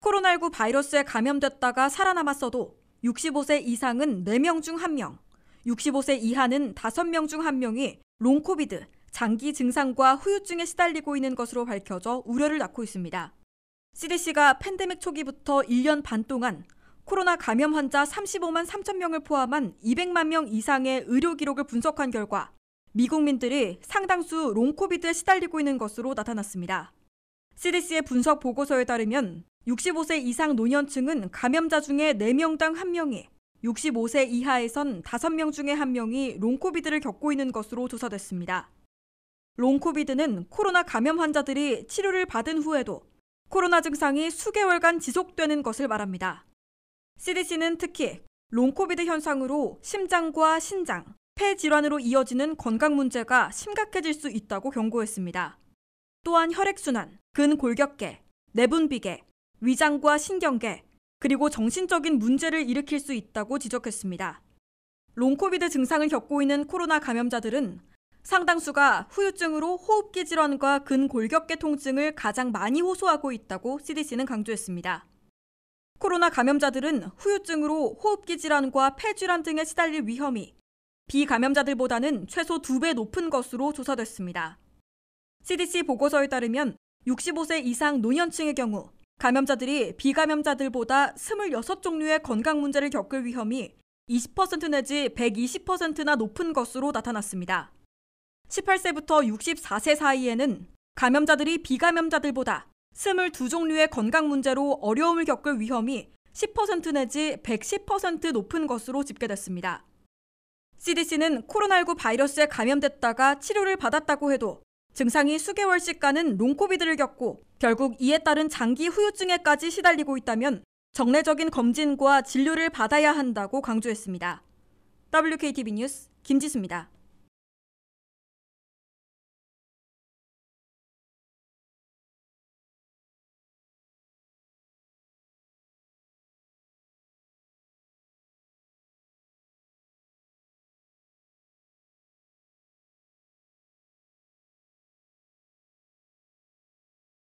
코로나19 바이러스에 감염됐다가 살아남았어도 65세 이상은 4명 중 1명, 65세 이하는 5명 중 1명이 롱코비드, 장기 증상과 후유증에 시달리고 있는 것으로 밝혀져 우려를 낳고 있습니다. CDC가 팬데믹 초기부터 1년 반 동안 코로나 감염 환자 35만 3천 명을 포함한 200만 명 이상의 의료 기록을 분석한 결과 미국민들이 상당수 롱코비드에 시달리고 있는 것으로 나타났습니다. CDC의 분석 보고서에 따르면 65세 이상 노년층은 감염자 중에 4명당 1명이, 65세 이하에선 5명 중에 1명이 롱코비드를 겪고 있는 것으로 조사됐습니다. 롱코비드는 코로나 감염 환자들이 치료를 받은 후에도 코로나 증상이 수개월간 지속되는 것을 말합니다. CDC는 특히 롱코비드 현상으로 심장과 신장, 폐 질환으로 이어지는 건강 문제가 심각해질 수 있다고 경고했습니다. 또한 혈액순환, 근골격계, 내분비계, 위장과 신경계, 그리고 정신적인 문제를 일으킬 수 있다고 지적했습니다. 롱코비드 증상을 겪고 있는 코로나 감염자들은 상당수가 후유증으로 호흡기 질환과 근골격계 통증을 가장 많이 호소하고 있다고 CDC는 강조했습니다. 코로나 감염자들은 후유증으로 호흡기 질환과 폐질환 등에 시달릴 위험이 비감염자들보다는 최소 2배 높은 것으로 조사됐습니다. CDC 보고서에 따르면 65세 이상 노년층의 경우 감염자들이 비감염자들보다 26종류의 건강 문제를 겪을 위험이 20% 내지 120%나 높은 것으로 나타났습니다. 18세부터 64세 사이에는 감염자들이 비감염자들보다 22종류의 건강 문제로 어려움을 겪을 위험이 10% 내지 110% 높은 것으로 집계됐습니다. CDC는 코로나19 바이러스에 감염됐다가 치료를 받았다고 해도 증상이 수개월씩 가는 롱코비드를 겪고 결국 이에 따른 장기 후유증에까지 시달리고 있다면 정례적인 검진과 진료를 받아야 한다고 강조했습니다. WKTV 뉴스 김지수입니다.